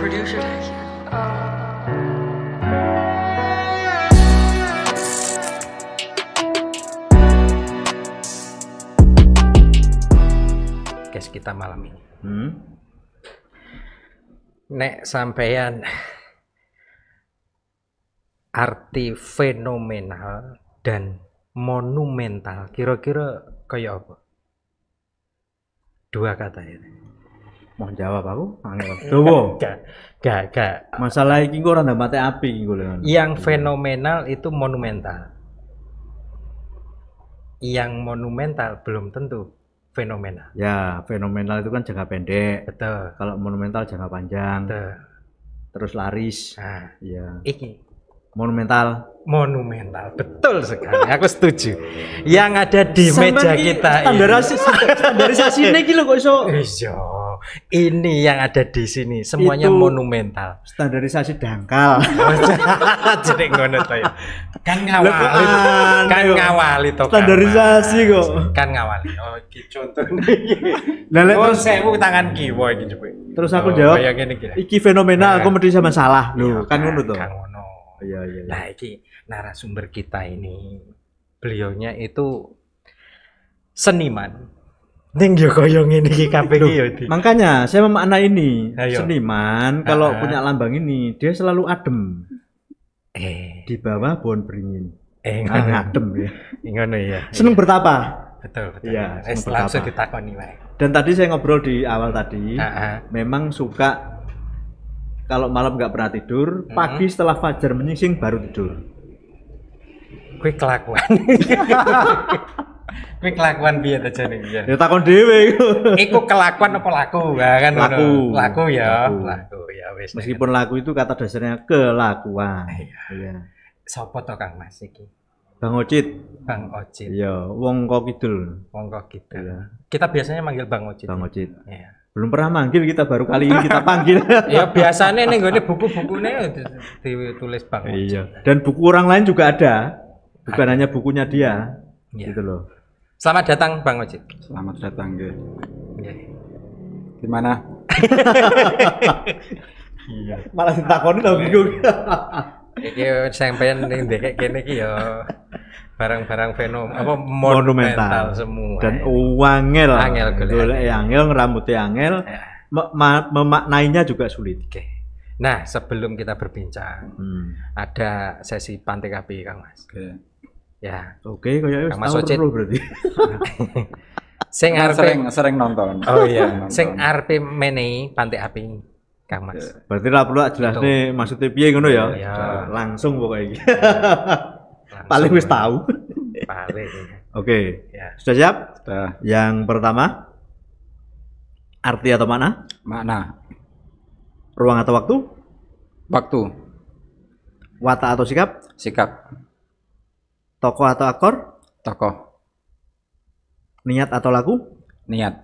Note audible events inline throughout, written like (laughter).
producer tag Guys, kita malam ini. Hmm? Nek sampean arti fenomenal dan monumental kira-kira kayak apa? Dua kata ya mau jawab aku angel dowo (laughs) gak gak gak masalah ini gue orang mati api gue yang fenomenal itu monumental yang monumental belum tentu fenomenal ya fenomenal itu kan jangka pendek betul kalau monumental jangka panjang betul terus laris nah, ya iki monumental monumental betul sekali aku setuju yang ada di Sampai meja kita ini. standarisasi standarisasi ini kok iso iso iya. Ini yang ada di sini semuanya itu monumental. Standarisasi dangkal. Oh, Jadi ngono to ya. Kan ngawali. kan ngawali to. Kan standarisasi kok. Kan ngawali. Oh, iki contone iki. saya lek oh, sewu tangan kiwa iki coba. Terus aku oh, jawab. Iki fenomena aku iya. mesti sama salah. Lho, iya, kan ngono to. Kan ngono. Iya iya. Nah, iki narasumber kita ini beliaunya itu seniman Ning yo koyo ngene iki kabeh ya, Makanya saya memakna ini. Ayo. Seniman kalau punya lambang ini dia selalu adem. Eh, di bawah pohon beringin. Eh, nah, ngono adem ya. Ngono ya. Seneng iya. bertapa. Betul, betul. Iya, ya. Eh, langsung ditakoni wae. Dan tadi saya ngobrol di awal tadi, uh memang suka kalau malam nggak pernah tidur, pagi setelah fajar menyingsing baru tidur. Kue kelakuan. (laughs) Kuwi kelakuan biar aja nih biar. Ya takon dhewe iku. Iku kelakuan apa laku? Ya kan laku. Laku ya. Laku, ya wis. Meskipun laku itu kata dasarnya kelakuan. Iya. iya. Sopo to Kang Mas iki? Bang Ocit. Bang Ocit. Iya, wong kok kidul. Wong kok kidul. Ya. Kita biasanya manggil Bang Ocit. Bang Ocit. Iya. Belum pernah manggil kita baru kali ini kita panggil. (laughs) ya biasanya nih gue buku-bukunya ditulis Bang Ocit. Iya. Dan buku orang lain juga ada. Bukan ada. hanya bukunya dia. Ya. Gitu loh. Selamat datang Bang Ojek. Selamat datang, Ge. Di Gimana? Iya. Malah ditakoni lho bingung. Iki sampean ning ndek kene iki ya barang-barang fenomenal apa monumental, semua. Dan uangel. Angel golek angel, rambutnya angel. Iya. memaknainya juga sulit. Oke. Nah, sebelum kita berbincang, hmm. ada sesi pantai kapi Kang Mas. Ya. Oke, kayaknya Kang Mas Ocit. berarti. (laughs) sing arepe sering sering nonton. Oh iya. sing arepe menehi pantai api Kang Mas. Ya. Berarti ra perlu jelasne maksudnya piye ngono ya. ya. Nah, langsung pokoknya iki. Paling wis tahu. (laughs) Paling. Iya. Oke. Ya. Sudah siap? Sudah. Yang pertama arti atau makna? Makna. Ruang atau waktu? Waktu. Watak atau sikap? Sikap. Tokoh atau akor? Tokoh. Niat atau lagu? Niat.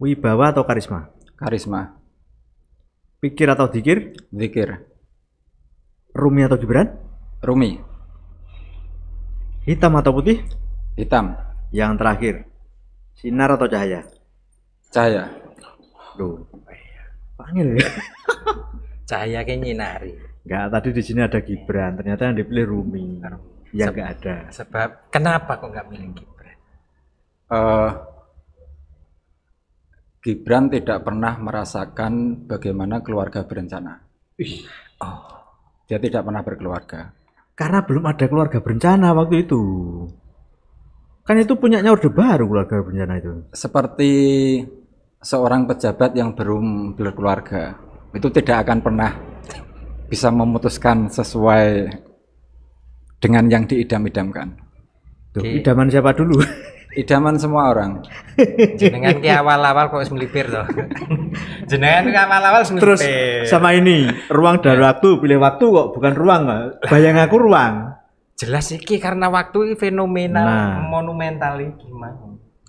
Wibawa atau karisma? Karisma. Pikir atau dikir? Dikir. Rumi atau Gibran? Rumi. Hitam atau putih? Hitam. Yang terakhir, sinar atau cahaya? Cahaya. Duh, panggil ya. (laughs) cahaya kayak nyinari. Enggak, tadi di sini ada Gibran, ternyata yang dipilih Rumi yang nggak ada. Sebab kenapa kok nggak milih Gibran? Uh, Gibran tidak pernah merasakan bagaimana keluarga berencana. Ih. Oh. Dia tidak pernah berkeluarga. Karena belum ada keluarga berencana waktu itu. Kan itu punyanya orde baru keluarga berencana itu. Seperti seorang pejabat yang belum berkeluarga itu tidak akan pernah bisa memutuskan sesuai dengan yang diidam-idamkan. okay. idaman siapa dulu? (laughs) Idaman semua orang. Jenengan ki awal-awal kok melipir toh. (laughs) Jenengan ki awal-awal Terus sama ini, ruang dan ya. waktu, pilih waktu kok bukan ruang. Bayang aku ruang. Jelas iki karena waktu ini fenomenal, nah. monumental iki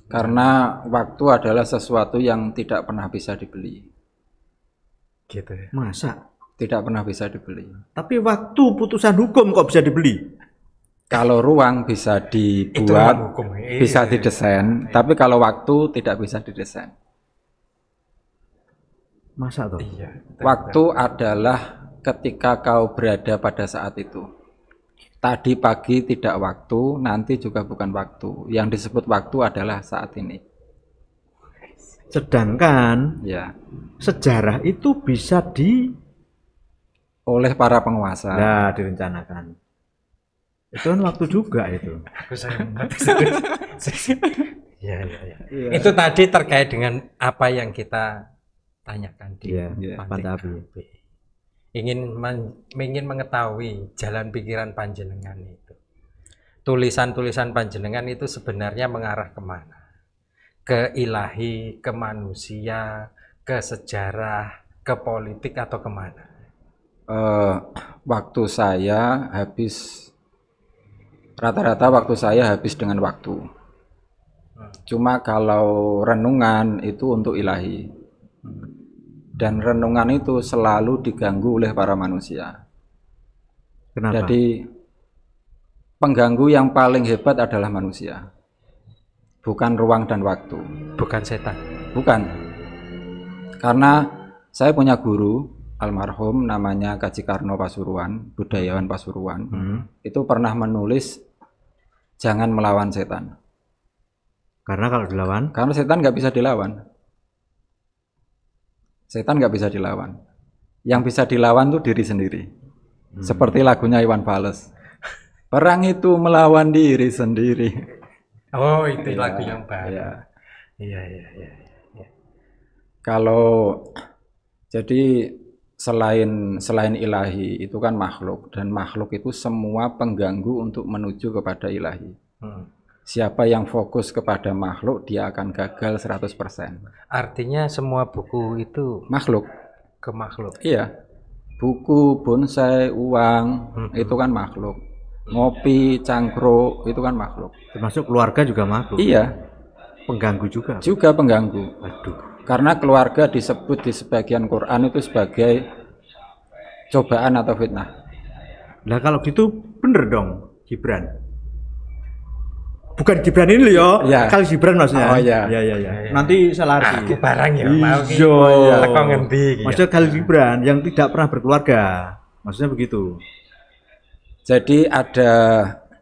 Karena waktu adalah sesuatu yang tidak pernah bisa dibeli. Gitu ya. Masa? Tidak pernah bisa dibeli. Tapi waktu putusan hukum kok bisa dibeli? kalau ruang bisa dibuat, hukum. Iya, bisa iya. didesain, iya. tapi kalau waktu tidak bisa didesain. Masa tuh? Iya, waktu iya. adalah ketika kau berada pada saat itu. Tadi pagi tidak waktu, nanti juga bukan waktu. Yang disebut waktu adalah saat ini. Sedangkan ya. sejarah itu bisa di oleh para penguasa. Nah, direncanakan itu kan waktu juga itu aku sayang ya, ya, ya. ya. itu tadi terkait dengan apa yang kita tanyakan di iya, ya, pantai ingin men, ingin mengetahui jalan pikiran panjenengan itu tulisan-tulisan panjenengan itu sebenarnya mengarah kemana ke ilahi ke manusia ke sejarah ke politik atau kemana uh, waktu saya habis rata-rata waktu saya habis dengan waktu. Cuma kalau renungan itu untuk ilahi. Dan renungan itu selalu diganggu oleh para manusia. Kenapa? Jadi pengganggu yang paling hebat adalah manusia. Bukan ruang dan waktu. Bukan setan. Bukan. Karena saya punya guru almarhum namanya Kaji Karno Pasuruan, budayawan Pasuruan. Hmm. Itu pernah menulis jangan melawan setan. Karena kalau dilawan? Karena setan nggak bisa dilawan. Setan nggak bisa dilawan. Yang bisa dilawan tuh diri sendiri. Hmm. Seperti lagunya Iwan Fals. Perang (laughs) itu melawan diri sendiri. Oh, itu ya, lagu yang baru. Iya, iya, iya. Ya, ya. Kalau jadi selain selain ilahi itu kan makhluk dan makhluk itu semua pengganggu untuk menuju kepada ilahi. Hmm. Siapa yang fokus kepada makhluk dia akan gagal 100%. Artinya semua buku itu makhluk ke makhluk. Iya. Buku, bonsai, uang hmm. itu kan makhluk. Hmm. Ngopi, cangkruk itu kan makhluk. Termasuk keluarga juga makhluk. Iya. Pengganggu juga. Juga pengganggu. Aduh karena keluarga disebut di sebagian Quran itu sebagai cobaan atau fitnah. Nah kalau gitu bener dong Gibran. Bukan Gibran ini loh ya. ya. Kalau Gibran maksudnya. Oh iya. Ya, ya, ya. ya, ya, ya. Nanti saya lari. Aku barang ya. Ijo. Iya. Iya. Oh, iya. Maksudnya kalau Gibran yang tidak pernah berkeluarga. Maksudnya begitu. Jadi ada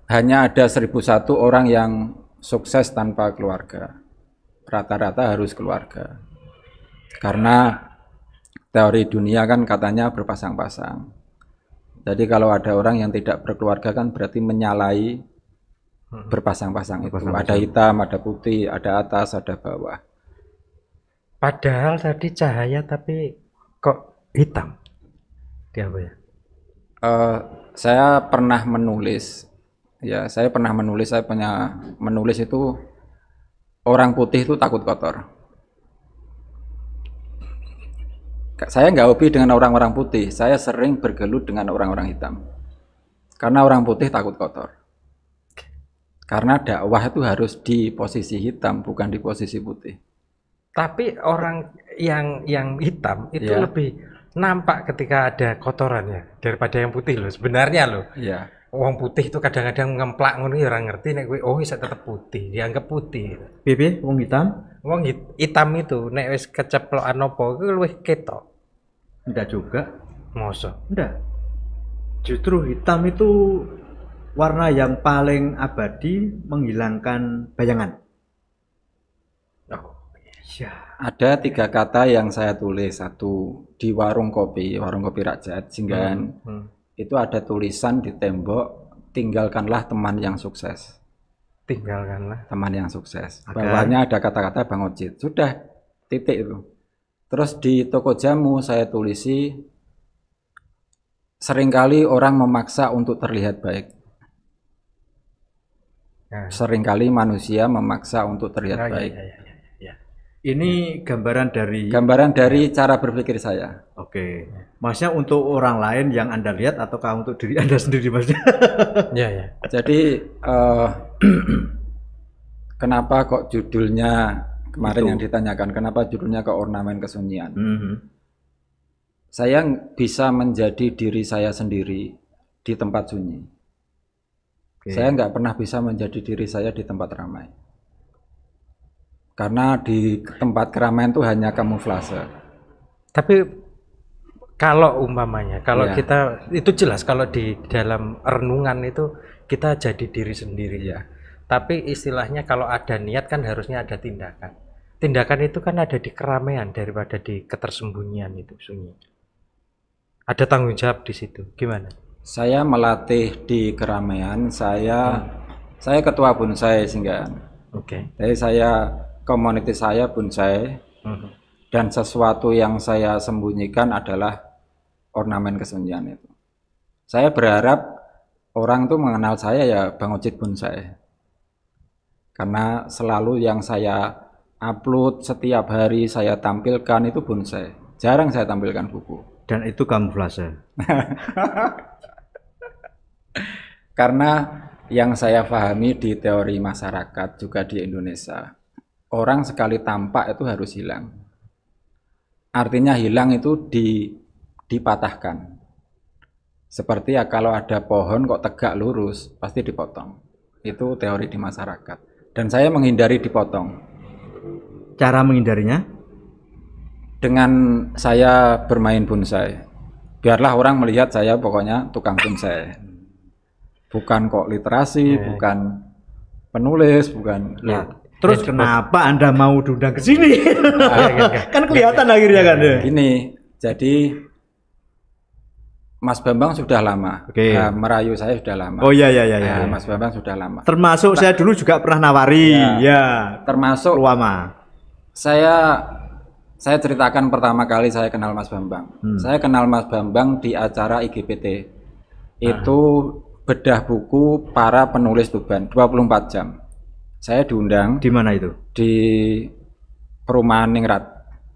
hanya ada 1001 orang yang sukses tanpa keluarga. Rata-rata harus keluarga. Karena teori dunia kan katanya berpasang-pasang. Jadi kalau ada orang yang tidak berkeluarga kan berarti menyalahi hmm. berpasang-pasang itu. Berpasang ada hitam, ada putih, ada atas, ada bawah. Padahal tadi cahaya tapi kok hitam? Dia apa ya? Uh, saya pernah menulis, ya saya pernah menulis, saya punya menulis itu orang putih itu takut kotor. saya nggak hobi dengan orang-orang putih, saya sering bergelut dengan orang-orang hitam. Karena orang putih takut kotor. Karena dakwah itu harus di posisi hitam, bukan di posisi putih. Tapi orang yang yang hitam itu ya. lebih nampak ketika ada kotorannya daripada yang putih loh sebenarnya loh. Ya. Uang putih itu kadang-kadang ngemplak ngono ya orang ngerti nek oh bisa tetap putih, dianggap putih. Bibi, uang hitam? Uang hitam itu nek wis keceplokan apa iku luwih ketok. Enggak juga. Masa? Enggak. Justru hitam itu warna yang paling abadi menghilangkan bayangan. Oh, ya. Ada tiga kata yang saya tulis. Satu di warung kopi, warung kopi Rakyat Singgahan. Hmm, hmm. Itu ada tulisan di tembok, tinggalkanlah teman yang sukses. Tinggalkanlah teman yang sukses. Bawahnya ada kata-kata Bang Ojit. Sudah titik itu Terus di toko jamu saya tulisi seringkali orang memaksa untuk terlihat baik. Nah. Seringkali manusia memaksa untuk terlihat nah, iya, baik. Ya, ya, ya. Ini gambaran dari gambaran dari cara berpikir saya. Oke. maksudnya untuk orang lain yang Anda lihat ataukah untuk diri Anda (laughs) sendiri maksudnya? ya, ya. Jadi uh, (clears throat) kenapa kok judulnya kemarin gitu. yang ditanyakan kenapa judulnya ke ornamen kesunyian. Mm -hmm. Saya bisa menjadi diri saya sendiri di tempat sunyi. Okay. Saya nggak pernah bisa menjadi diri saya di tempat ramai. Karena di tempat keramaian itu hanya kamuflase. Tapi kalau umpamanya, kalau ya. kita itu jelas kalau di dalam renungan itu kita jadi diri sendiri ya. Tapi istilahnya kalau ada niat kan harusnya ada tindakan tindakan itu kan ada di keramaian daripada di ketersembunyian itu sunyi. Ada tanggung jawab di situ. Gimana? Saya melatih di keramaian. Saya hmm. saya ketua bonsai sehingga. Oke. Okay. Jadi saya komunitas saya bonsai. Hmm. Dan sesuatu yang saya sembunyikan adalah ornamen kesenjangan itu. Saya berharap orang tuh mengenal saya ya Bang Ojit bonsai. Karena selalu yang saya upload setiap hari saya tampilkan itu bonsai. Jarang saya tampilkan buku. Dan itu kamuflase. (laughs) Karena yang saya pahami di teori masyarakat juga di Indonesia, orang sekali tampak itu harus hilang. Artinya hilang itu di, dipatahkan. Seperti ya kalau ada pohon kok tegak lurus, pasti dipotong. Itu teori di masyarakat. Dan saya menghindari dipotong Cara menghindarinya? Dengan saya bermain bonsai. Biarlah orang melihat saya pokoknya tukang bonsai. Bukan kok literasi, bukan penulis, bukan. ya terus ya, kenapa Anda mau diundang ke sini? (laughs) Ah, iya, iya, iya. (laughs) kan kelihatan akhirnya kan. Ya? Ini jadi Mas Bambang sudah lama. Okay. Nah, merayu saya sudah lama. Oh iya iya iya. nah, Mas Bambang sudah lama. Termasuk Ta nah, saya dulu juga pernah nawari. ya. Ya. Termasuk Ruama saya saya ceritakan pertama kali saya kenal Mas Bambang. Hmm. Saya kenal Mas Bambang di acara IGPT. Itu bedah buku para penulis Tuban 24 jam. Saya diundang. Di mana itu? Di perumahan Ningrat.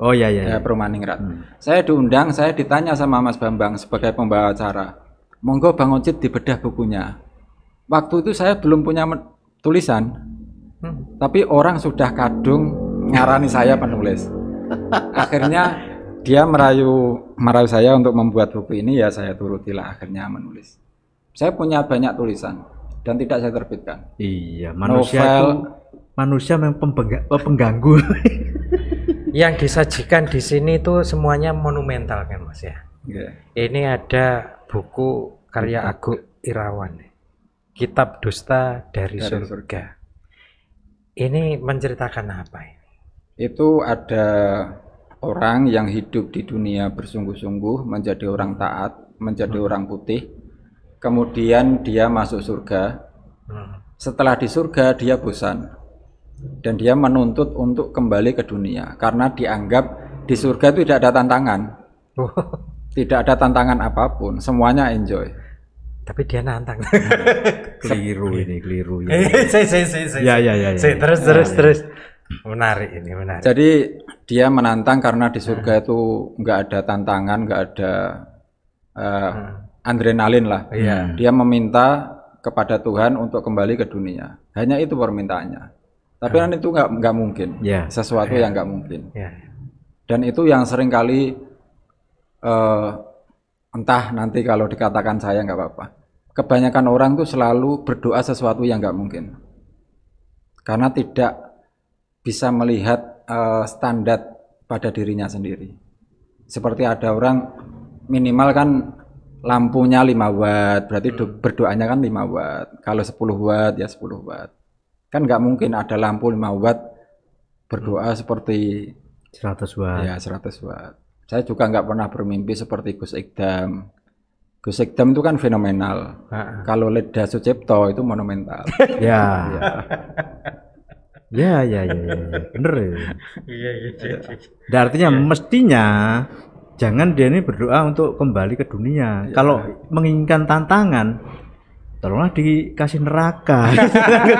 Oh iya iya. Ya, iya. perumahan Ningrat. Hmm. Saya diundang, saya ditanya sama Mas Bambang sebagai pembawa acara. Monggo Bang Ocit di bedah bukunya. Waktu itu saya belum punya tulisan. Hmm. Tapi orang sudah kadung nyarani saya penulis. Akhirnya dia merayu merayu saya untuk membuat buku ini ya saya turutilah akhirnya menulis. Saya punya banyak tulisan dan tidak saya terbitkan. Iya, manusia Novel, itu, manusia memang pembengga, pengganggu. (laughs) yang disajikan di sini itu semuanya monumental kan Mas ya. Yeah. Ini ada buku karya Agung Irawan. Kitab Dusta dari, dari surga. surga. Ini menceritakan apa ya? itu ada orang yang hidup di dunia bersungguh-sungguh menjadi orang taat, menjadi hmm. orang putih, kemudian dia masuk surga. Hmm. Setelah di surga dia bosan dan dia menuntut untuk kembali ke dunia karena dianggap di surga itu tidak ada tantangan. Oh. Tidak ada tantangan apapun, semuanya enjoy. Tapi dia nantang. keliru ini, keliru ini ya. (laughs) Saya, saya, saya, saya. Ya, ya, ya. ya. Terus, terus, ya, terus. Menarik ini, menarik. Jadi dia menantang karena di surga hmm. itu nggak ada tantangan, nggak ada uh, hmm. adrenalin lah. Iya. Hmm. Dia meminta kepada Tuhan untuk kembali ke dunia. Hanya itu permintaannya. Tapi hmm. kan itu nggak nggak mungkin. Yeah. Sesuatu yeah. yang nggak mungkin. Yeah. Dan itu yang sering uh, eh, entah nanti kalau dikatakan saya nggak apa-apa. Kebanyakan orang tuh selalu berdoa sesuatu yang nggak mungkin. Karena tidak bisa melihat uh, standar pada dirinya sendiri. Seperti ada orang minimal kan lampunya 5 watt, berarti hmm. berdoanya kan 5 watt. Kalau 10 watt ya 10 watt. Kan nggak mungkin ada lampu 5 watt berdoa hmm. seperti 100 watt. Ya, 100 watt. Saya juga nggak pernah bermimpi seperti Gus Ikdam. Gus Ikdam itu kan fenomenal. Ha -ha. Kalau Leda Sucipto itu monumental. ya. ya. Ya, ya, ya, ya, ya. bener ya. (laughs) Iya, iya, iya. Nah, artinya ya. mestinya jangan dia ini berdoa untuk kembali ke dunia. Ya. Kalau menginginkan tantangan, tolonglah dikasih neraka.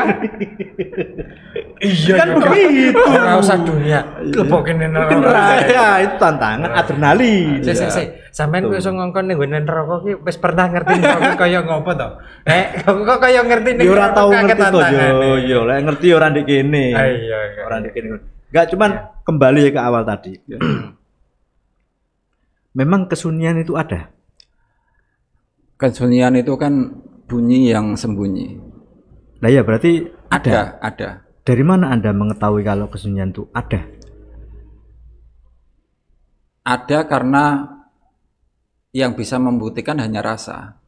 (laughs) Iya, kan begitu. nggak usah dunia. Lebokin iya. neraka. Ya, itu tantangan iya. adrenalin. si si sik. nih, kuwi iso ngongkon nih gue neraka ki wis pernah ngerti neraka kaya ngopo to? Eh, kok yang ngerti nih? Ya orang tau ngerti tuh, yo. Yo, lah ngerti orang kini. kini orang di kini nggak cuman iya. kembali ya ke awal tadi. (clears throat) Memang kesunyian itu ada. Kesunyian itu kan bunyi yang sembunyi. Nah ya berarti ada, ada. ada dari mana Anda mengetahui kalau kesunyian itu ada? Ada karena yang bisa membuktikan hanya rasa.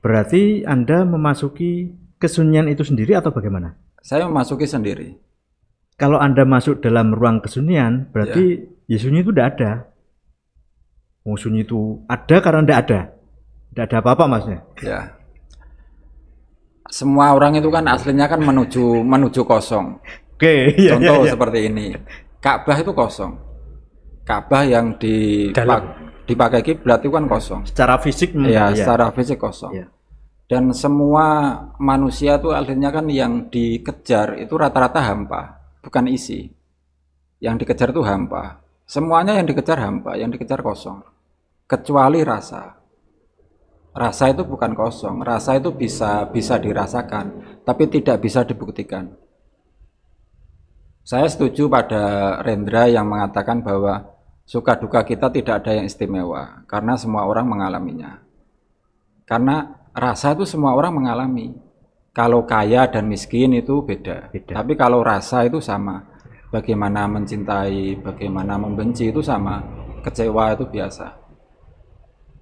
Berarti Anda memasuki kesunyian itu sendiri atau bagaimana? Saya memasuki sendiri. Kalau Anda masuk dalam ruang kesunyian, berarti ya, ya itu tidak ada. Musuhnya oh, itu ada karena tidak ada. Tidak ada apa-apa maksudnya. Ya semua orang itu kan aslinya kan menuju menuju kosong. Oke, iya, contoh iya, iya. seperti ini. Ka'bah itu kosong. Ka'bah yang dipak dipakai kiblat itu kan kosong. Secara fisik ya, iya. secara fisik kosong. Iya. Dan semua manusia itu aslinya kan yang dikejar itu rata-rata hampa, bukan isi. Yang dikejar itu hampa. Semuanya yang dikejar hampa, yang dikejar kosong. Kecuali rasa rasa itu bukan kosong rasa itu bisa bisa dirasakan tapi tidak bisa dibuktikan saya setuju pada Rendra yang mengatakan bahwa suka duka kita tidak ada yang istimewa karena semua orang mengalaminya karena rasa itu semua orang mengalami kalau kaya dan miskin itu beda, beda. tapi kalau rasa itu sama bagaimana mencintai bagaimana membenci itu sama kecewa itu biasa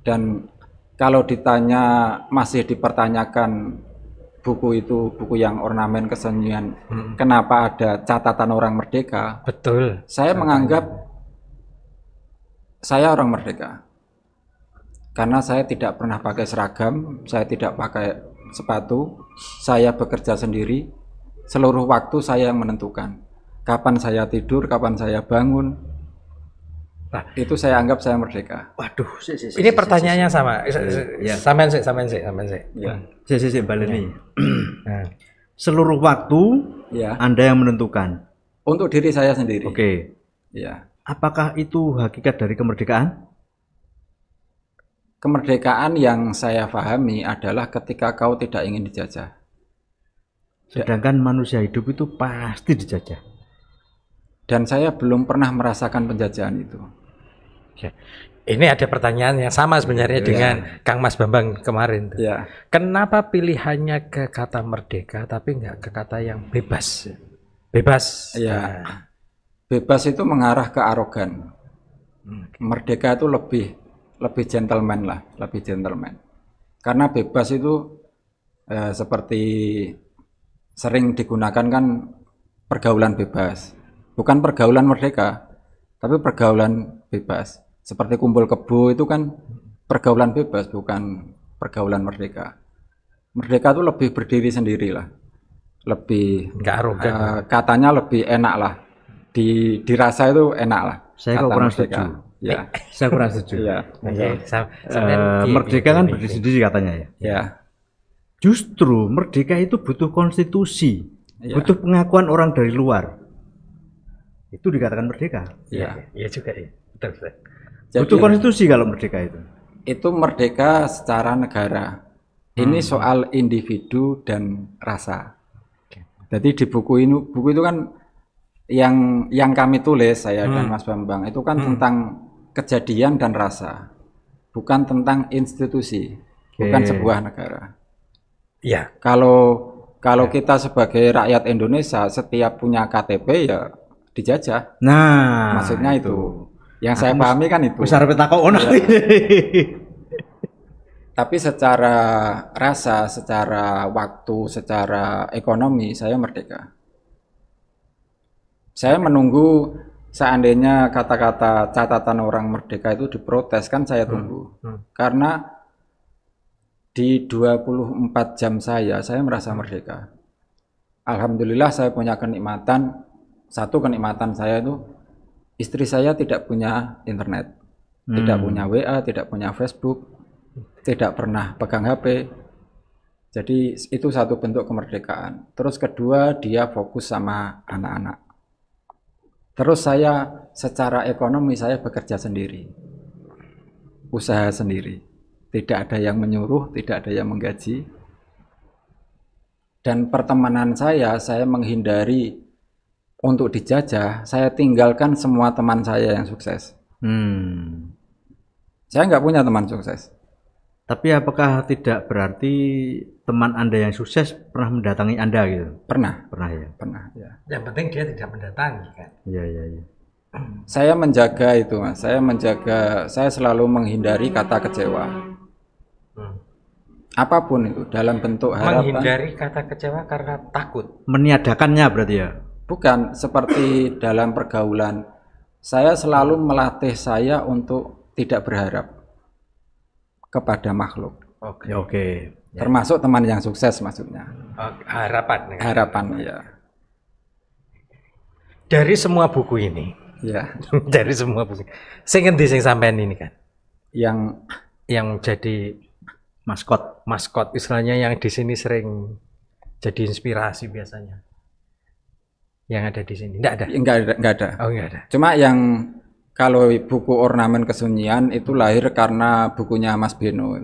dan kalau ditanya masih dipertanyakan buku itu buku yang ornamen kesenian hmm. kenapa ada catatan orang merdeka betul saya catatan. menganggap saya orang merdeka karena saya tidak pernah pakai seragam saya tidak pakai sepatu saya bekerja sendiri seluruh waktu saya yang menentukan kapan saya tidur kapan saya bangun Nah, itu saya anggap saya merdeka. Waduh, si, si, si, ini si, pertanyaannya si, si. sama. Ya. sih, samen sih, samen sih. Iya. Hmm. Si, si, si, Baleni. ini. Iya. (clears throat) Nah. Seluruh waktu ya. Anda yang menentukan. Untuk diri saya sendiri. Oke. Okay. Ya. Apakah itu hakikat dari kemerdekaan? Kemerdekaan yang saya pahami adalah ketika kau tidak ingin dijajah. Sedangkan manusia hidup itu pasti dijajah. Dan saya belum pernah merasakan penjajahan itu. Oke. Ya. Ini ada pertanyaan yang sama sebenarnya ya. dengan Kang Mas Bambang kemarin. Ya. Kenapa pilihannya ke kata merdeka tapi enggak ke kata yang bebas? Bebas. Ya. Bebas itu mengarah ke arogan. Hmm. Merdeka itu lebih lebih gentleman lah, lebih gentleman. Karena bebas itu eh, seperti sering digunakan kan pergaulan bebas, bukan pergaulan merdeka, tapi pergaulan bebas. Seperti kumpul kebo itu kan pergaulan bebas bukan pergaulan merdeka. Merdeka itu lebih berdiri sendiri eh, lah. Lebih enggak arogan. Uh, katanya lebih enak lah. Di dirasa itu enak lah. Saya kok kurang merdeka. setuju. Ya. Eh, saya kurang setuju. ya. Okay. Uh, merdeka kan berdiri sendiri katanya ya. Ya. Justru merdeka itu butuh konstitusi, ya. butuh pengakuan orang dari luar. Itu dikatakan merdeka. Ya. Iya, iya ya juga ya. Betul, betul. Jadi, butuh konstitusi kalau merdeka itu. Itu merdeka secara negara. Hmm. Ini soal individu dan rasa. Jadi di buku ini buku itu kan yang yang kami tulis saya hmm. dan Mas Bambang itu kan hmm. tentang kejadian dan rasa, bukan tentang institusi, okay. bukan sebuah negara. Iya. Kalau kalau ya. kita sebagai rakyat Indonesia setiap punya KTP ya dijajah. Nah, maksudnya itu yang nah, saya pahami kan itu. Besar petaka ono. Tapi secara rasa, secara waktu, secara ekonomi saya merdeka. Saya menunggu seandainya kata-kata catatan orang merdeka itu diprotes kan saya hmm, tunggu. Hmm. Hmm. Karena di 24 jam saya saya merasa hmm. merdeka. Alhamdulillah saya punya kenikmatan. Satu kenikmatan saya itu istri saya tidak punya internet, hmm. tidak punya WA, tidak punya Facebook, tidak pernah pegang HP. Jadi itu satu bentuk kemerdekaan. Terus kedua, dia fokus sama anak-anak. Terus saya secara ekonomi saya bekerja sendiri. Usaha sendiri. Tidak ada yang menyuruh, tidak ada yang menggaji. Dan pertemanan saya, saya menghindari untuk dijajah, saya tinggalkan semua teman saya yang sukses. Hmm. Saya nggak punya teman sukses. Tapi apakah tidak berarti teman Anda yang sukses pernah mendatangi Anda gitu? Pernah. Pernah ya. Pernah ya. Yang penting dia tidak mendatangi kan. Iya iya iya. Saya menjaga itu mas. Saya menjaga. Saya selalu menghindari kata kecewa. Hmm. Apapun itu dalam bentuk harapan. Menghindari kata kecewa karena takut. Meniadakannya berarti ya. Bukan seperti dalam pergaulan. Saya selalu melatih saya untuk tidak berharap kepada makhluk. Oke. Okay. Ya. Okay. Termasuk teman yang sukses maksudnya. Okay. Harapan. Harapan ya. Dari semua buku ini. Ya. (laughs) dari semua buku. Sing endi sing sampean ini kan? Yang yang jadi maskot, maskot istilahnya yang di sini sering jadi inspirasi biasanya yang ada di sini? Enggak ada. Enggak ada, enggak ada. Oh, enggak ada. Cuma yang kalau buku ornamen kesunyian itu lahir karena bukunya Mas Beno.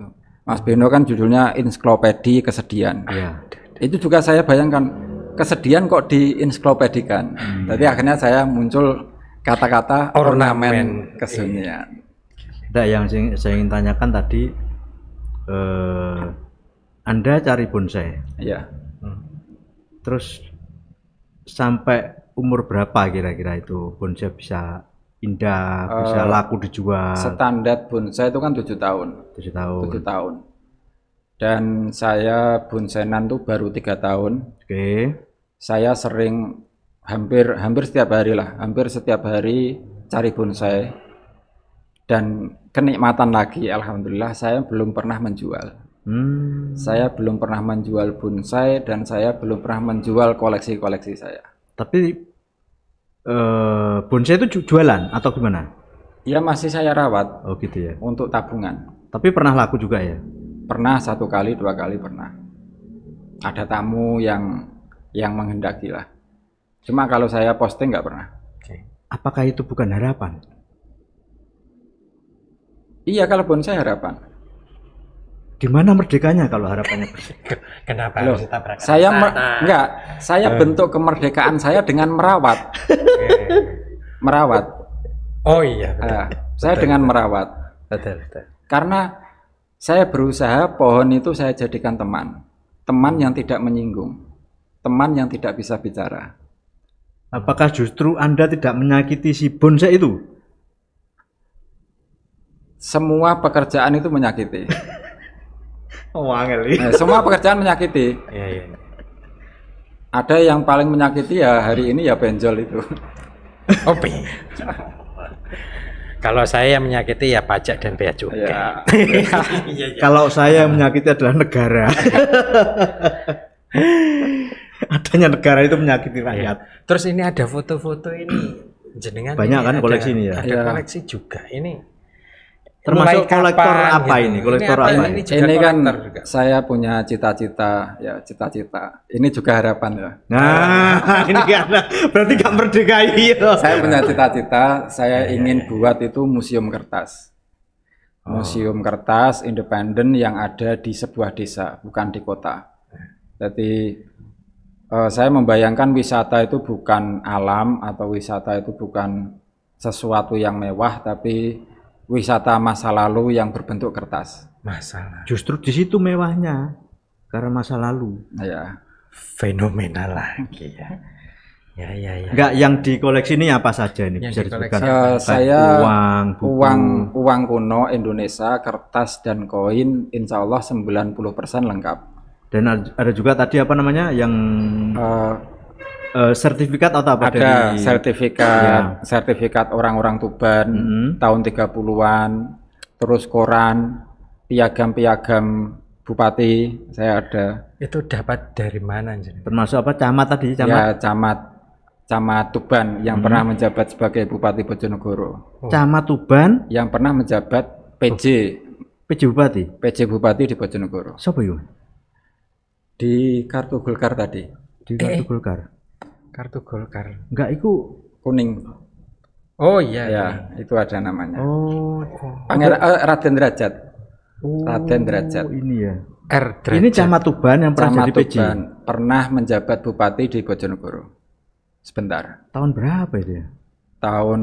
Mas Beno kan judulnya Ensiklopedi Kesedihan. Ya. Itu juga saya bayangkan kesedihan kok di diensiklopedikan. Hmm. Tadi akhirnya saya muncul kata-kata ornamen, ornamen kesunyian. Tidak yang saya ingin tanyakan tadi eh, Anda cari bonsai. Iya. Terus sampai umur berapa kira-kira itu bonsai bisa indah, uh, bisa eh, laku dijual? Standar bonsai itu kan tujuh tahun. Tujuh tahun. Tujuh tahun. Dan saya bonsainan tuh baru tiga tahun. Oke. Okay. Saya sering hampir hampir setiap hari lah, hampir setiap hari cari bonsai. Dan kenikmatan lagi, alhamdulillah saya belum pernah menjual. Hmm. Saya belum pernah menjual bonsai dan saya belum pernah menjual koleksi-koleksi saya. Tapi eh, bonsai itu jualan atau gimana? Iya masih saya rawat. Oh gitu ya. Untuk tabungan. Tapi pernah laku juga ya? Pernah satu kali dua kali pernah. Ada tamu yang yang menghendaki lah. Cuma kalau saya posting nggak pernah. Oke. Apakah itu bukan harapan? Iya kalau bonsai harapan di mana merdekanya kalau harapannya Kenapa Loh, harus Saya nah, mer- nah. enggak, saya uh. bentuk kemerdekaan saya dengan merawat. merawat. Oh iya, betul. Uh, saya betul, dengan betul. merawat. Betul, betul. Karena saya berusaha pohon itu saya jadikan teman. Teman yang tidak menyinggung. Teman yang tidak bisa bicara. Apakah justru Anda tidak menyakiti si bonsai itu? Semua pekerjaan itu menyakiti. Wangel. Oh, nah, semua pekerjaan menyakiti. Iya, iya, iya. Ada yang paling menyakiti ya hari ini ya benjol itu. Oh, Kalau saya yang menyakiti ya pajak dan bea cukai. Ya. Kalau saya yang menyakiti adalah negara. Adanya negara itu menyakiti iya. rakyat. Terus ini ada foto-foto ini jenengan. Banyak ini kan ada, koleksi ini ya. Ada ya. koleksi juga ini termasuk kolektor kapan, apa gitu. ini kolektor ini apa ini, ini kan juga. saya punya cita-cita ya cita-cita ini juga harapan ya nah (laughs) ini karena berarti nggak merdeka ya saya punya cita-cita saya ingin buat itu museum kertas oh. museum kertas independen yang ada di sebuah desa bukan di kota jadi uh, saya membayangkan wisata itu bukan alam atau wisata itu bukan sesuatu yang mewah tapi wisata masa lalu yang berbentuk kertas. lalu. Justru di situ mewahnya karena masa lalu. Ya. Fenomenal lagi ya. Ya, ya, ya. Enggak yang di koleksi ini apa saja ini yang bisa disebutkan? Uh, saya uang, buku. uang uang kuno Indonesia, kertas dan koin insya Allah 90% lengkap. Dan ada juga tadi apa namanya yang uh, Eh, sertifikat atau apa? Ada dari... sertifikat, ya. sertifikat orang-orang Tuban -hmm. tahun 30-an, terus koran, piagam-piagam bupati saya ada. Itu dapat dari mana? Jadi? Termasuk apa camat tadi? Ya, camat? Ya camat, camat Tuban yang hmm. pernah menjabat sebagai bupati Bojonegoro. Oh. Camat Tuban yang pernah menjabat PJ. Oh. PJ bupati. PJ bupati di Bojonegoro. Siapa yuk? Di kartu Golkar tadi. Di kartu eh. eh. Golkar. Kartu Golkar. Enggak, itu kuning. Oh iya, ya, iya. itu ada namanya. Oh. Iya. Pangeran uh, Raden Derajat. Oh, Raden Derajat. Ini ya. R Derajat. Ini Camat Tuban yang pernah Camat jadi Tuban PG. pernah menjabat bupati di Bojonegoro. Sebentar. Tahun berapa itu ya? Tahun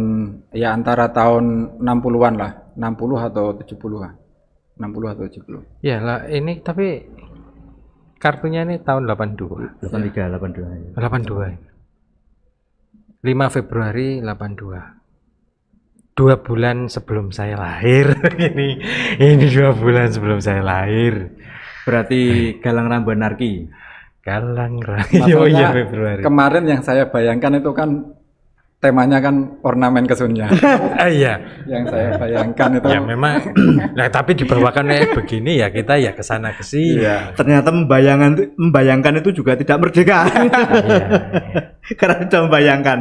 ya antara tahun 60-an lah, 60 atau 70-an. 60 atau 70. Ya lah ini tapi kartunya ini tahun 82. 83, ya. 82. 82. 5 Februari 82 dua bulan sebelum saya lahir (laughs) ini ini dua bulan sebelum saya lahir berarti galang rambu narki galang rambu (laughs) oh iya kemarin yang saya bayangkan itu kan temanya kan ornamen kesunya. (laughs) Eh, iya. Yang saya bayangkan itu. Ya memang. (clears throat) nah tapi dibawakan kayak begini ya kita ya kesana kesini. Iya. Ternyata membayangkan membayangkan itu juga tidak merdeka. (laughs) iya. Karena sudah membayangkan.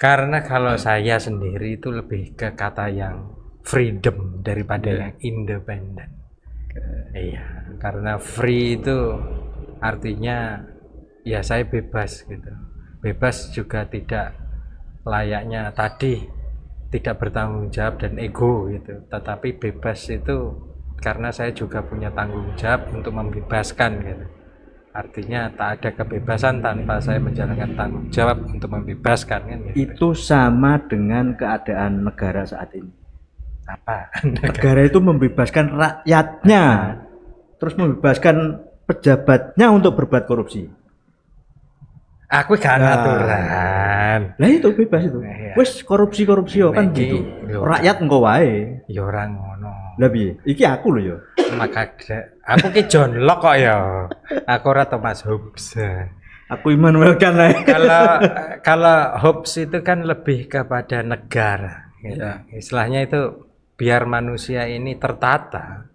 Karena kalau saya sendiri itu lebih ke kata yang freedom daripada yeah. yang independen. Okay. Iya, karena free itu artinya ya saya bebas gitu. Bebas juga tidak layaknya tadi tidak bertanggung jawab dan ego gitu tetapi bebas itu karena saya juga punya tanggung jawab untuk membebaskan gitu artinya tak ada kebebasan tanpa saya menjalankan tanggung jawab untuk membebaskan kan gitu. itu sama dengan keadaan negara saat ini apa (laughs) negara itu membebaskan rakyatnya terus membebaskan pejabatnya untuk berbuat korupsi Aku kan nah. aturan. Lah itu bebas itu. Nah, ya. Wes korupsi-korupsi yo kan nah, gitu. Yo. Rakyat engko wae. Ya orang ngono. Lebih, piye? Iki aku loh yo. Maka aku ki John Locke kok yo. Aku ora mas Hobbes. Aku Immanuel kan lah. Eh. Kalau kalau Hobbes itu kan lebih kepada negara. Gitu. Ya. Istilahnya itu biar manusia ini tertata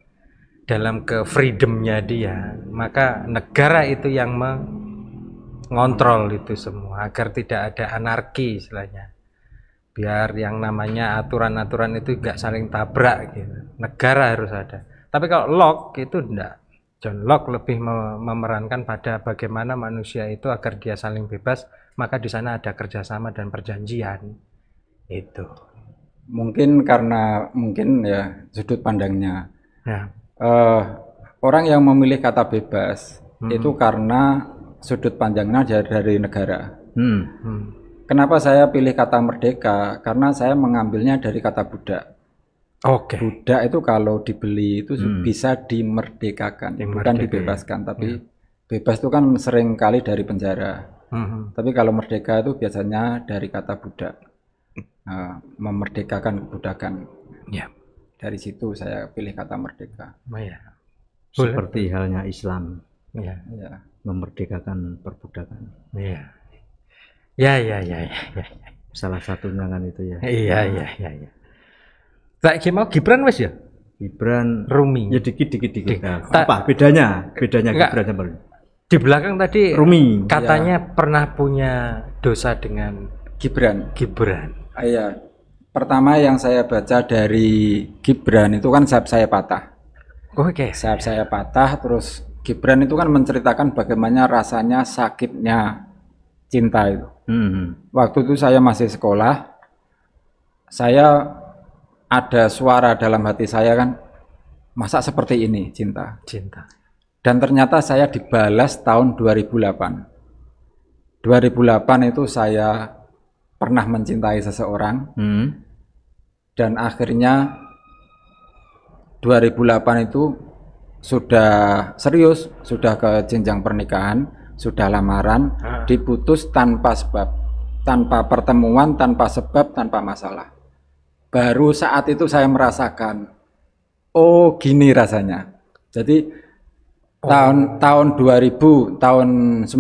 dalam ke freedomnya dia maka negara itu yang meng ngontrol itu semua agar tidak ada anarki istilahnya biar yang namanya aturan-aturan itu nggak saling tabrak gitu negara harus ada tapi kalau lock itu enggak John Locke lebih memerankan pada bagaimana manusia itu agar dia saling bebas maka di sana ada kerjasama dan perjanjian itu mungkin karena mungkin ya sudut pandangnya ya. Uh, orang yang memilih kata bebas hmm. itu karena sudut panjangnya dari, negara. Hmm. Hmm. Kenapa saya pilih kata merdeka? Karena saya mengambilnya dari kata budak. Oke. Okay. Budak itu kalau dibeli itu hmm. bisa dimerdekakan, Dimerdeka. bukan dibebaskan, tapi hmm. bebas itu kan sering kali dari penjara. Hmm. Tapi kalau merdeka itu biasanya dari kata budak, uh, memerdekakan kebudakan. Ya. Yeah. Dari situ saya pilih kata merdeka. Oh, ya. Seperti halnya Islam. Ya. Yeah memerdekakan perbudakan. Iya. Ya, ya, ya, ya, ya. Salah satu kan itu ya. Iya, iya, iya, iya. Tak mau Gibran wes ya? Gibran Rumi. Ya dikit dikit dikit. dikit. nah, apa bedanya? Bedanya enggak, Gibran sama Rumi. Di belakang tadi Rumi katanya ya. pernah punya dosa dengan Gibran. Gibran. Ah, iya. Pertama yang saya baca dari Gibran itu kan sayap saya patah. Oke. Okay. Sayap saya patah terus Gibran itu kan menceritakan bagaimana rasanya sakitnya cinta itu. Hmm. Waktu itu saya masih sekolah, saya ada suara dalam hati saya kan, masa seperti ini cinta. Cinta. Dan ternyata saya dibalas tahun 2008. 2008 itu saya pernah mencintai seseorang hmm. dan akhirnya 2008 itu sudah serius, sudah ke jenjang pernikahan, sudah lamaran, ah. diputus tanpa sebab, tanpa pertemuan, tanpa sebab, tanpa masalah. Baru saat itu saya merasakan, oh gini rasanya. Jadi oh. tahun tahun 2000, tahun 90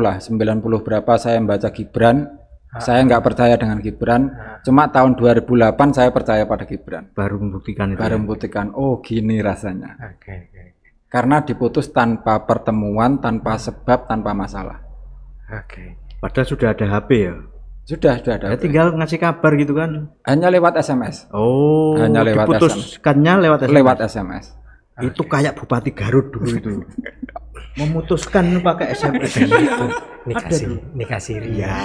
lah, 90 berapa saya membaca Gibran, Ah. Saya nggak percaya dengan Gibran. Ah. Cuma tahun 2008 saya percaya pada Gibran. Baru membuktikan itu. Baru ya? membuktikan. Oh gini rasanya. Okay, okay. Karena diputus tanpa pertemuan, tanpa sebab, tanpa masalah. Oke. Okay. Padahal sudah ada HP ya. Sudah, sudah ada. Ya, tinggal ngasih kabar gitu kan. Hanya lewat SMS. Oh. Hanya lewat diputuskannya SMS. lewat SMS. Lewat SMS. Itu ah, kayak Bupati Garut dulu itu. (laughs) memutuskan pakai SMS itu nikah siri nikah siri ya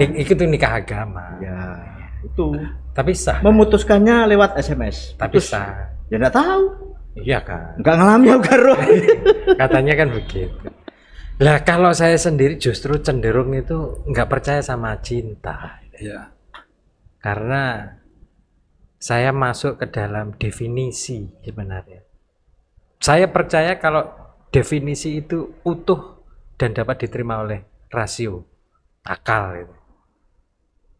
Nik, itu nikah agama ya itu tapi sah memutuskannya lewat SMS tapi Putus. sah ya enggak tahu iya kan enggak ngalami aku karo (laughs) katanya kan begitu lah kalau saya sendiri justru cenderung itu nggak percaya sama cinta ya karena saya masuk ke dalam definisi sebenarnya saya percaya kalau definisi itu utuh dan dapat diterima oleh rasio akal itu.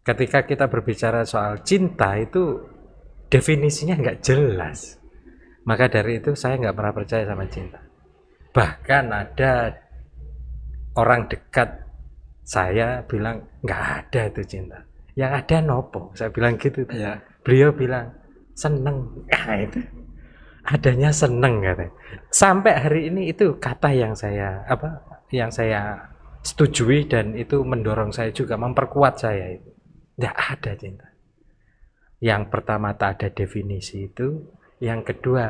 Ketika kita berbicara soal cinta itu definisinya nggak jelas. Maka dari itu saya nggak pernah percaya sama cinta. Bahkan ada orang dekat saya bilang nggak ada itu cinta. Yang ada nopo. Saya bilang gitu. Ya. Beliau bilang seneng. (laughs) Nah, itu adanya seneng katanya. Sampai hari ini itu kata yang saya apa yang saya setujui dan itu mendorong saya juga memperkuat saya itu. Tidak ada cinta. Yang pertama tak ada definisi itu, yang kedua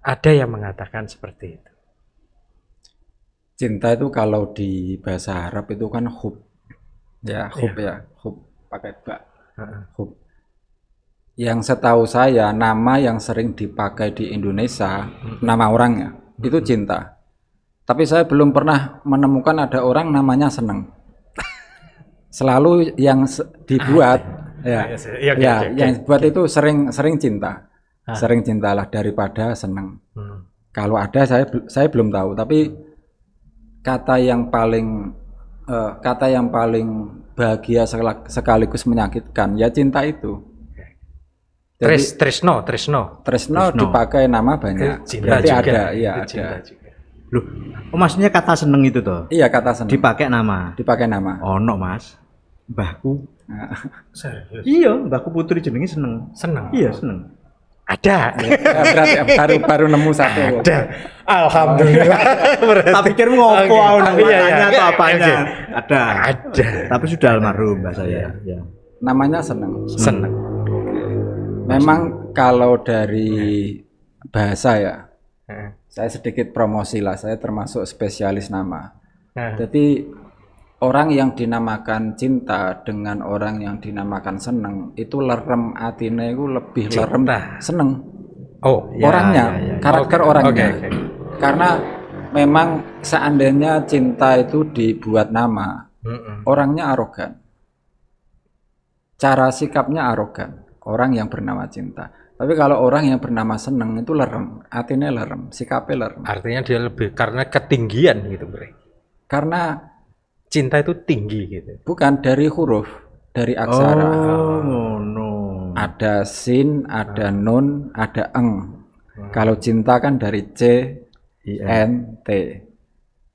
ada yang mengatakan seperti itu. Cinta itu kalau di bahasa Arab itu kan hub. Ya, hub ya, ya hub pakai bak. Uh -uh. Hub yang setahu saya nama yang sering dipakai di Indonesia hmm. nama orangnya hmm. itu cinta tapi saya belum pernah menemukan ada orang namanya seneng (laughs) selalu yang se dibuat ah, iya. ya, iya, iya, ya, ya, ya yang dibuat itu sering sering cinta ah. sering cintalah daripada seneng hmm. kalau ada saya saya belum tahu tapi kata yang paling uh, kata yang paling bahagia sekaligus menyakitkan ya cinta itu jadi, Tris, Trisno, Trisno. Trisno, Trisno. dipakai nama banyak. Cinta Berarti juga. Iya, ada, iya ada. juga. Loh, oh, maksudnya kata seneng itu toh? Iya, kata seneng. Dipakai nama. Dipakai nama. Oh, no, Mas. Mbahku. (laughs) Serius. Iya, mbahku putri jenenge seneng. Seneng. Iya, seneng. Ada. Ya, ya berarti baru baru nemu satu. Ada. Alhamdulillah. (laughs) Tapi pikir ngopo okay. nang iya, iya. atau apanya. aja? Ada. Ada. Tapi sudah almarhum mbak saya. Ya. Namanya seneng. Seneng. seneng Memang kalau dari iya. bahasa ya, saya sedikit promosi lah. Saya termasuk spesialis nama. Jadi orang yang dinamakan cinta dengan orang yang dinamakan seneng itu lerem atine itu lebih cinta. lerem seneng. Oh, ya, orangnya, ya, ya, karakter okay. orangnya. Okay, Karena memang seandainya cinta itu dibuat nama, mm orangnya arogan. Cara sikapnya arogan orang yang bernama cinta. Tapi kalau orang yang bernama seneng itu lerem, artinya lerem, sikapnya lerem. Artinya dia lebih karena ketinggian gitu, Bre. Karena cinta itu tinggi gitu. Bukan dari huruf, dari aksara. Oh, no. Ada sin, ada ah. nun, ada eng. Ah. Kalau cinta kan dari C, I, N, T.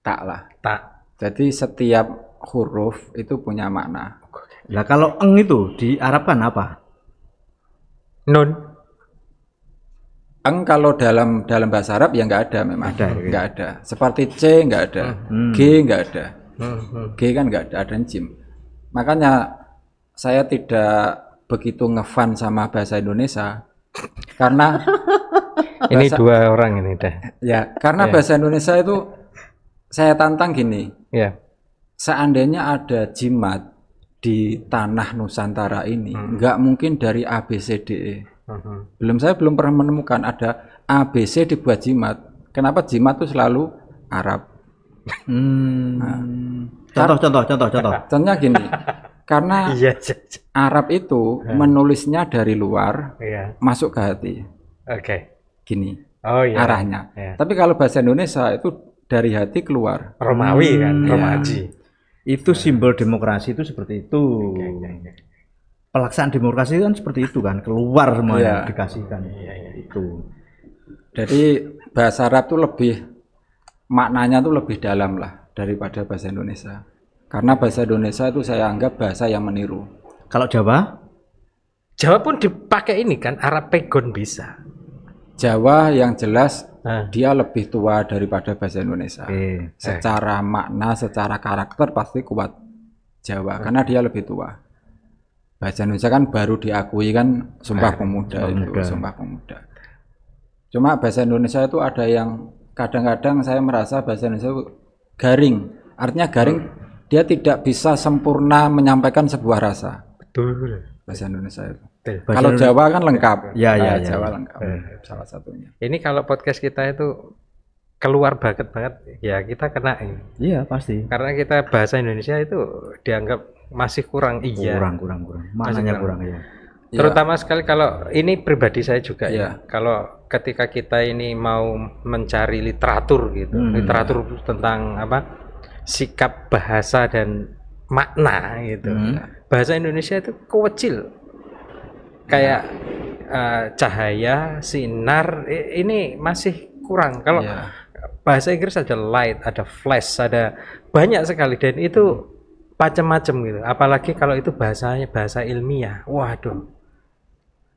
Tak lah. Tak. Jadi setiap huruf itu punya makna. Nah kalau eng itu diharapkan apa? Nun. Eng kalau dalam dalam bahasa Arab ya nggak ada memang. Ada, ya. Nggak ada. Seperti C nggak ada, hmm. hmm. G nggak ada. Hmm. G kan nggak ada, ada jim. Makanya saya tidak begitu ngefan sama bahasa Indonesia karena (laughs) bahasa, ini dua orang ini dah. Ya, karena yeah. bahasa Indonesia itu saya tantang gini. Ya. Yeah. Seandainya ada jimat di tanah Nusantara ini hmm. nggak mungkin dari ABCDE. Hmm. Belum saya belum pernah menemukan ada ABC dibuat jimat. Kenapa jimat itu selalu Arab? Hmm. Nah, contoh, contoh, contoh, (laughs) Contohnya gini, karena (laughs) iya, iya, iya. Arab itu hmm. menulisnya dari luar yeah. masuk ke hati. Oke. Okay. Gini. Oh iya. Arahnya. Yeah. Tapi kalau bahasa Indonesia itu dari hati keluar. Romawi kan, hmm, kan, Romaji. Itu simbol demokrasi itu seperti itu. Pelaksanaan demokrasi kan seperti itu kan, keluar semuanya ya. dikasihkan. ya, ya. Itu. Jadi bahasa Arab tuh lebih maknanya tuh lebih dalam lah daripada bahasa Indonesia. Karena bahasa Indonesia itu saya anggap bahasa yang meniru. Kalau Jawa? Jawa pun dipakai ini kan Arab pegon bisa. Jawa yang jelas Nah. dia lebih tua daripada bahasa Indonesia. Eh, Secara makna, secara karakter pasti kuat Jawa eh. karena dia lebih tua. Bahasa Indonesia kan baru diakui kan Sumpah eh, Pemuda Sumpah itu, Muda. Sumpah Pemuda. Cuma bahasa Indonesia itu ada yang kadang-kadang saya merasa bahasa Indonesia garing. Artinya garing, dia tidak bisa sempurna menyampaikan sebuah rasa. Betul. Bahasa Indonesia itu kalau Jawa kan lengkap. Ya, ya, ya Jawa ya. lengkap. Eh. Salah satunya. Ini kalau podcast kita itu keluar banget banget ya kita kena ini. Iya, pasti. Karena kita bahasa Indonesia itu dianggap masih kurang iya. Kurang, kurang, kurang. Maknanya kurang, kurang ya. Terutama ya. sekali kalau ini pribadi saya juga ya. ya. Kalau ketika kita ini mau mencari literatur gitu, hmm. literatur tentang apa? sikap bahasa dan makna gitu. Hmm. Bahasa Indonesia itu kecil kayak uh, cahaya, sinar ini masih kurang. Kalau yeah. bahasa Inggris ada light, ada flash, ada banyak sekali dan itu macam-macam gitu. Apalagi kalau itu bahasanya bahasa ilmiah. Waduh.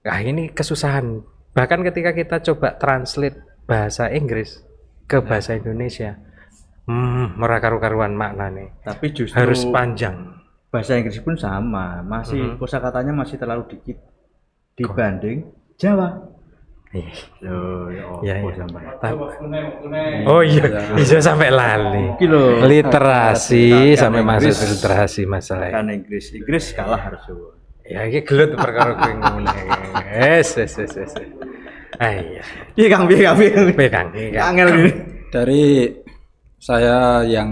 Nah, ini kesusahan. Bahkan ketika kita coba translate bahasa Inggris ke iya. bahasa Indonesia, hmm, merakaru-karuan makna nih. Tapi justru harus panjang. Bahasa Inggris pun sama, masih mm -hmm. kosakatanya masih terlalu dikit dibanding Jawa. Loh, ya, ya. Oh iya, bisa sampai lali. Kilo. Literasi sampai masuk literasi masalah. Kan Inggris, Inggris kalah harus Ya iki gelut perkara kuwi ngene. Yes, yes, yes, yes. Ayo. Ah, iya. Piye Kang, piye Kang, piye Kang? Angel Dari saya yang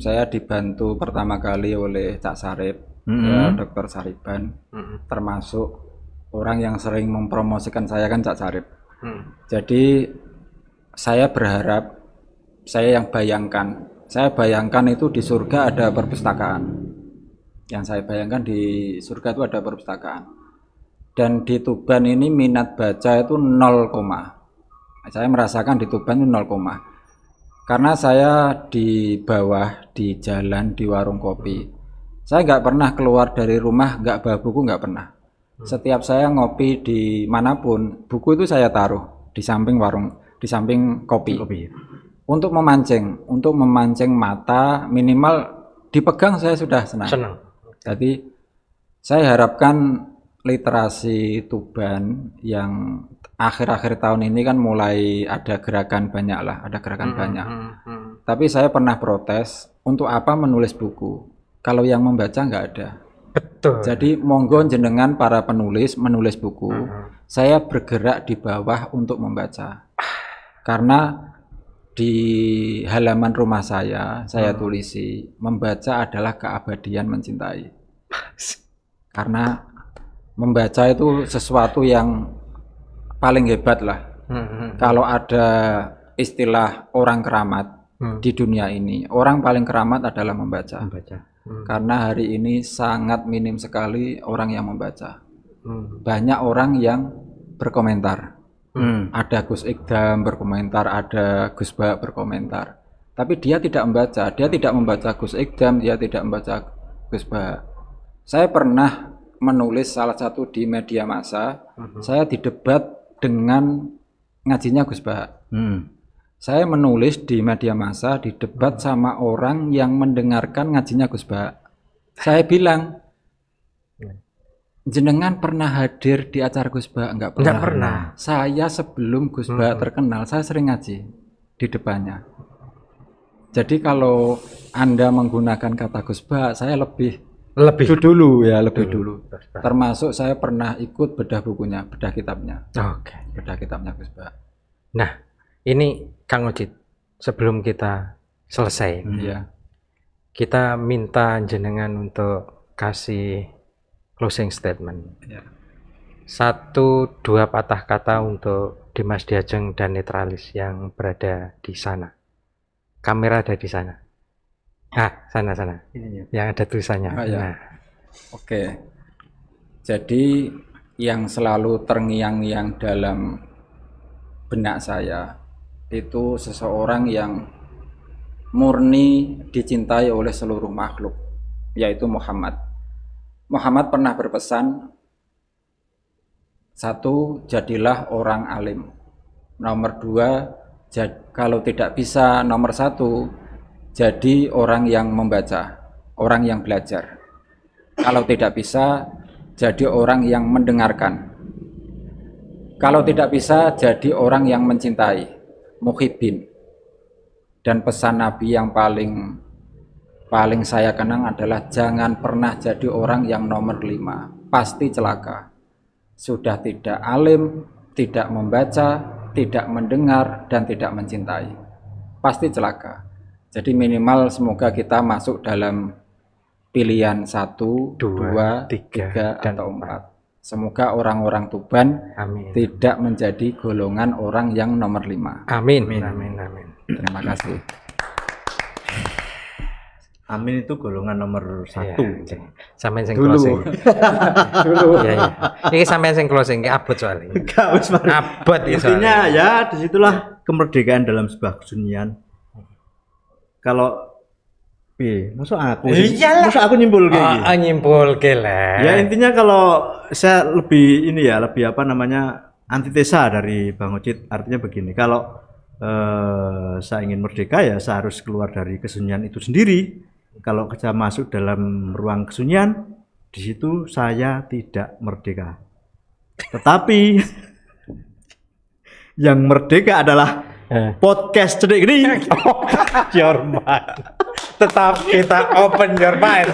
saya dibantu pertama kali oleh Cak Sarip mm -hmm. ke mm-hmm. dokter Sariban mm -hmm. termasuk orang yang sering mempromosikan saya kan Cak Sarip mm. jadi saya berharap saya yang bayangkan saya bayangkan itu di surga ada perpustakaan yang saya bayangkan di surga itu ada perpustakaan dan di Tuban ini minat baca itu 0, saya merasakan di Tuban itu 0, karena saya di bawah di jalan di warung kopi saya nggak pernah keluar dari rumah nggak bawa buku nggak pernah. Hmm. Setiap saya ngopi di manapun, buku itu saya taruh di samping warung, di samping kopi. kopi. Untuk memancing, untuk memancing mata minimal dipegang saya sudah senang. Senang. Jadi saya harapkan literasi Tuban yang akhir-akhir tahun ini kan mulai ada gerakan banyak lah, ada gerakan hmm, banyak. Hmm, hmm. Tapi saya pernah protes untuk apa menulis buku? kalau yang membaca nggak ada. Betul. Jadi monggo jenengan para penulis menulis buku, uh -huh. saya bergerak di bawah untuk membaca. Karena di halaman rumah saya saya uh -huh. tulisi membaca adalah keabadian mencintai. Karena membaca itu sesuatu yang paling hebat lah. Uh -huh. Kalau ada istilah orang keramat, Hmm. di dunia ini. Orang paling keramat adalah membaca. Membaca. Hmm. Karena hari ini sangat minim sekali orang yang membaca. Hmm. Banyak orang yang berkomentar. Hmm. Ada Gus Iqdam berkomentar, ada Gus Ba berkomentar. Tapi dia tidak membaca. Dia tidak membaca Gus Iqdam dia tidak membaca Gus Ba. Saya pernah menulis salah satu di media massa. Hmm. Saya didebat dengan ngajinya Gus Ba. Hmm. Saya menulis di media massa, di debat sama orang yang mendengarkan ngajinya Gus Ba. Saya bilang, jenengan pernah hadir di acara Gus Ba? Enggak pernah. Enggak pernah. Saya sebelum Gus Ba hmm. terkenal, saya sering ngaji di depannya. Jadi kalau Anda menggunakan kata Gus Ba, saya lebih lebih dulu ya, lebih dulu. dulu. Termasuk saya pernah ikut bedah bukunya, bedah kitabnya. Oke, okay. bedah kitabnya Gus Ba. Nah, ini Kang Ojit, sebelum kita selesai, hmm. Iya. kita minta jenengan untuk kasih closing statement. Yeah. Satu dua patah kata untuk Dimas Diajeng dan Netralis yang berada di sana. Kamera ada di sana. Ah, sana sana. Ini, ya. Yang ada tulisannya. Ah, ya. nah. Oke. Jadi yang selalu terngiang-ngiang dalam benak saya itu seseorang yang murni dicintai oleh seluruh makhluk, yaitu Muhammad. Muhammad pernah berpesan, satu, jadilah orang alim. Nomor dua, jad, kalau tidak bisa nomor satu, jadi orang yang membaca, orang yang belajar. Kalau tidak bisa, jadi orang yang mendengarkan. Kalau tidak bisa, jadi orang yang mencintai muhibin. Dan pesan Nabi yang paling paling saya kenang adalah jangan pernah jadi orang yang nomor lima. Pasti celaka. Sudah tidak alim, tidak membaca, tidak mendengar, dan tidak mencintai. Pasti celaka. Jadi minimal semoga kita masuk dalam pilihan satu, dua, dua tiga, tiga dan atau empat. Semoga orang-orang Tuban amin. tidak menjadi golongan orang yang nomor lima. Amin. Amin. Amin. amin. Terima kasih. Amin itu golongan nomor satu. Ya, sampai sing closing. (laughs) Dulu. ya, ya. Ini sampai sing closing, ini abot soalnya. Enggak, wis ya soalnya. ya, disitulah kemerdekaan dalam sebuah kesunyian. Kalau Piye? Masuk aku. Eh, iya Masuk aku nyimpul kayak gitu. Ah, nyimpul lah. Ya intinya kalau saya lebih ini ya, lebih apa namanya antitesa dari Bang Ucit Artinya begini, kalau eh, saya ingin merdeka ya saya harus keluar dari kesunyian itu sendiri. Kalau saya masuk dalam ruang kesunyian, di situ saya tidak merdeka. Tetapi yang merdeka adalah eh. podcast cedek ini. jerman (laughs) tetap kita open your mind.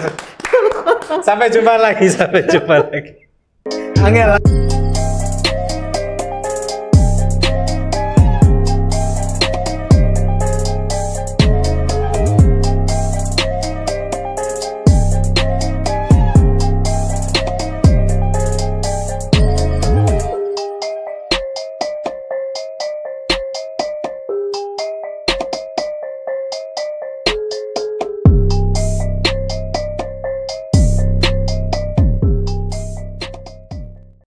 Sampai jumpa lagi, sampai jumpa lagi. Angela.